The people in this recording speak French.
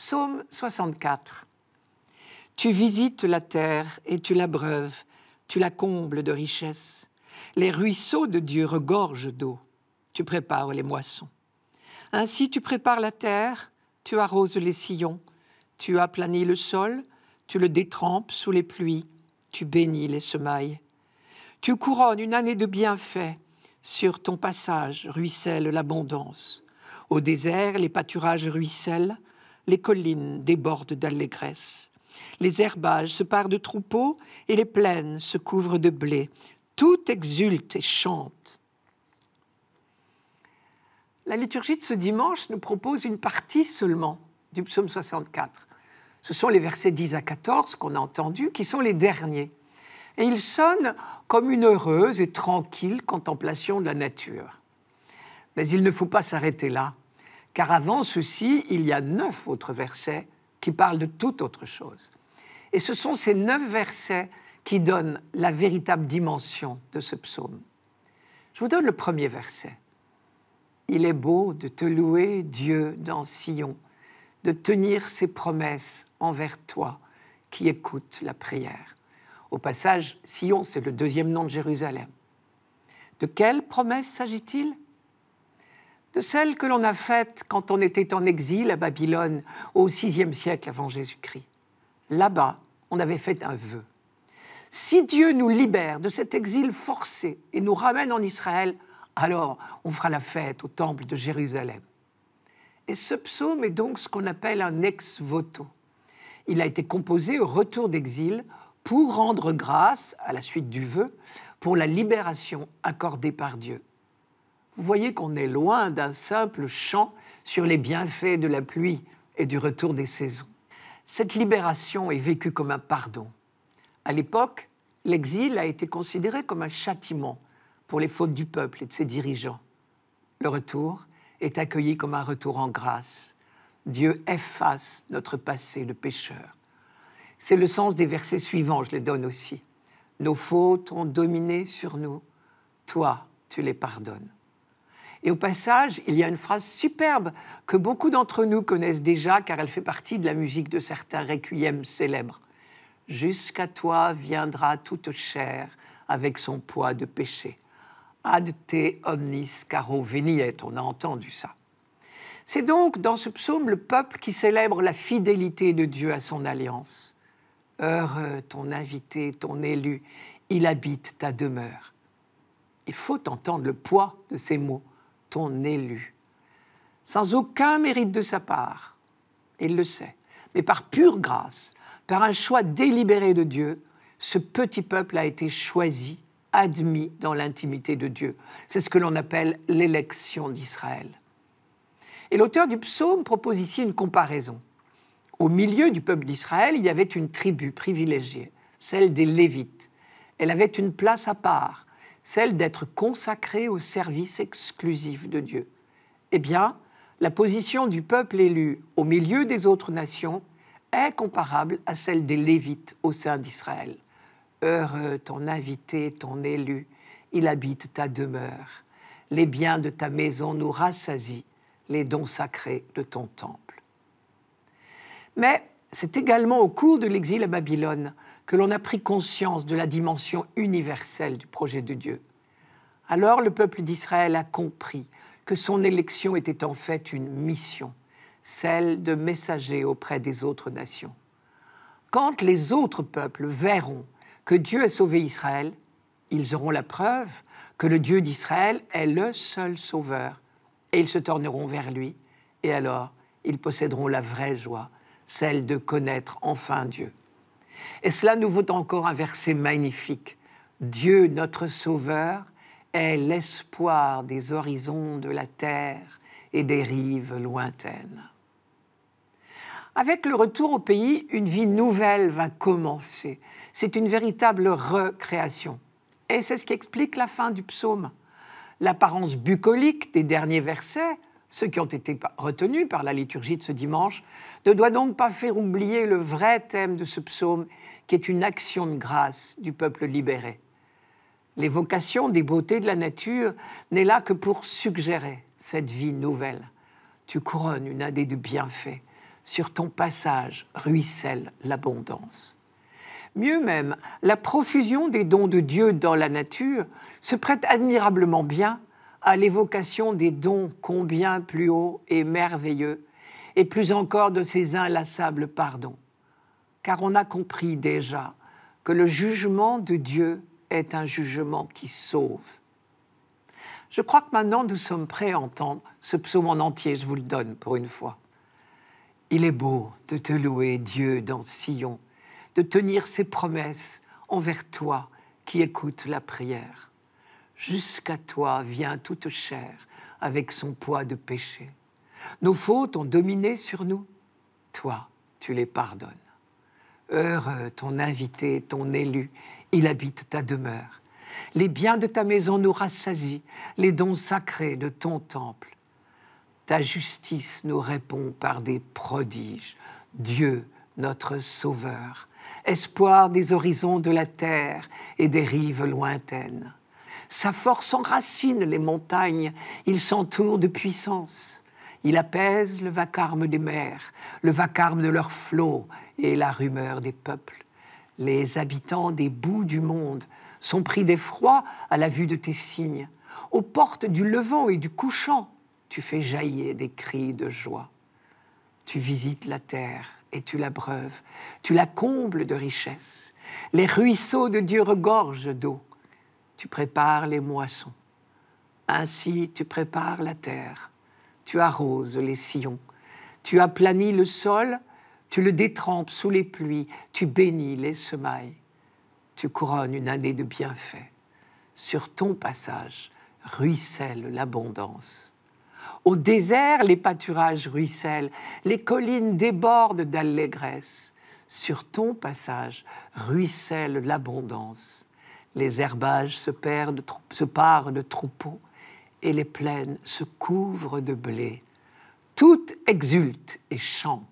Psaume 64. Tu visites la terre et tu l'abreuves, tu la combles de richesses. Les ruisseaux de Dieu regorgent d'eau, tu prépares les moissons. Ainsi tu prépares la terre, tu arroses les sillons, tu aplanis le sol, tu le détrempes sous les pluies, tu bénis les semailles. Tu couronnes une année de bienfaits, sur ton passage ruisselle l'abondance. Au désert, les pâturages ruissellent, les collines débordent d'allégresse. Les herbages se parent de troupeaux et les plaines se couvrent de blé. Tout exulte et chante. La liturgie de ce dimanche nous propose une partie seulement du psaume 64. Ce sont les versets 10 à 14 qu'on a entendus, qui sont les derniers. Et ils sonnent comme une heureuse et tranquille contemplation de la nature. Mais il ne faut pas s'arrêter là car avant ceci, il y a neuf autres versets qui parlent de toute autre chose. Et ce sont ces neuf versets qui donnent la véritable dimension de ce psaume. Je vous donne le premier verset. Il est beau de te louer, Dieu, dans Sion, de tenir ses promesses envers toi qui écoutes la prière. Au passage, Sion, c'est le deuxième nom de Jérusalem. De quelles promesses s'agit-il de celle que l'on a faite quand on était en exil à Babylone au VIe siècle avant Jésus-Christ. Là-bas, on avait fait un vœu. Si Dieu nous libère de cet exil forcé et nous ramène en Israël, alors on fera la fête au temple de Jérusalem. Et ce psaume est donc ce qu'on appelle un ex voto. Il a été composé au retour d'exil pour rendre grâce, à la suite du vœu, pour la libération accordée par Dieu. Vous voyez qu'on est loin d'un simple chant sur les bienfaits de la pluie et du retour des saisons. Cette libération est vécue comme un pardon. À l'époque, l'exil a été considéré comme un châtiment pour les fautes du peuple et de ses dirigeants. Le retour est accueilli comme un retour en grâce. Dieu efface notre passé de pécheur. C'est le sens des versets suivants, je les donne aussi. Nos fautes ont dominé sur nous, toi tu les pardonnes. Et au passage, il y a une phrase superbe que beaucoup d'entre nous connaissent déjà car elle fait partie de la musique de certains réquiem célèbres. Jusqu'à toi viendra toute chair avec son poids de péché. Ad te omnis caro veniet, on a entendu ça. C'est donc dans ce psaume le peuple qui célèbre la fidélité de Dieu à son alliance. Heureux ton invité, ton élu, il habite ta demeure. Il faut entendre le poids de ces mots ton élu, sans aucun mérite de sa part, il le sait, mais par pure grâce, par un choix délibéré de Dieu, ce petit peuple a été choisi, admis dans l'intimité de Dieu. C'est ce que l'on appelle l'élection d'Israël. Et l'auteur du psaume propose ici une comparaison. Au milieu du peuple d'Israël, il y avait une tribu privilégiée, celle des Lévites. Elle avait une place à part, celle d'être consacrée au service exclusif de Dieu. Eh bien, la position du peuple élu au milieu des autres nations est comparable à celle des Lévites au sein d'Israël. Heureux ton invité, ton élu, il habite ta demeure. Les biens de ta maison nous rassasient, les dons sacrés de ton temple. Mais c'est également au cours de l'exil à Babylone que l'on a pris conscience de la dimension universelle du projet de Dieu. Alors le peuple d'Israël a compris que son élection était en fait une mission, celle de messager auprès des autres nations. Quand les autres peuples verront que Dieu a sauvé Israël, ils auront la preuve que le Dieu d'Israël est le seul sauveur, et ils se tourneront vers lui, et alors ils posséderont la vraie joie, celle de connaître enfin Dieu. Et cela nous vaut encore un verset magnifique. Dieu, notre Sauveur, est l'espoir des horizons de la terre et des rives lointaines. Avec le retour au pays, une vie nouvelle va commencer. C'est une véritable recréation. Et c'est ce qui explique la fin du psaume. L'apparence bucolique des derniers versets ceux qui ont été retenus par la liturgie de ce dimanche, ne doit donc pas faire oublier le vrai thème de ce psaume, qui est une action de grâce du peuple libéré. L'évocation des beautés de la nature n'est là que pour suggérer cette vie nouvelle. Tu couronnes une année de bienfaits, sur ton passage ruisselle l'abondance. Mieux même, la profusion des dons de Dieu dans la nature se prête admirablement bien à l'évocation des dons combien plus hauts et merveilleux, et plus encore de ses inlassables pardons. Car on a compris déjà que le jugement de Dieu est un jugement qui sauve. Je crois que maintenant nous sommes prêts à entendre ce psaume en entier, je vous le donne pour une fois. Il est beau de te louer, Dieu, dans Sion, de tenir ses promesses envers toi qui écoutes la prière. Jusqu'à toi vient toute chair avec son poids de péché. Nos fautes ont dominé sur nous. Toi, tu les pardonnes. Heureux ton invité, ton élu, il habite ta demeure. Les biens de ta maison nous rassasient, les dons sacrés de ton temple. Ta justice nous répond par des prodiges. Dieu, notre Sauveur, espoir des horizons de la terre et des rives lointaines. Sa force enracine les montagnes, il s'entoure de puissance. Il apaise le vacarme des mers, le vacarme de leurs flots et la rumeur des peuples. Les habitants des bouts du monde sont pris d'effroi à la vue de tes signes. Aux portes du levant et du couchant, tu fais jaillir des cris de joie. Tu visites la terre et tu la breuves, tu la combles de richesses. Les ruisseaux de Dieu regorgent d'eau tu prépares les moissons. Ainsi tu prépares la terre, tu arroses les sillons, tu aplanis le sol, tu le détrempes sous les pluies, tu bénis les semailles, tu couronnes une année de bienfaits. Sur ton passage ruisselle l'abondance. Au désert, les pâturages ruissellent, les collines débordent d'allégresse. Sur ton passage ruisselle l'abondance. Les herbages se, perdent, se parent de troupeaux et les plaines se couvrent de blé. Toutes exulte et chante,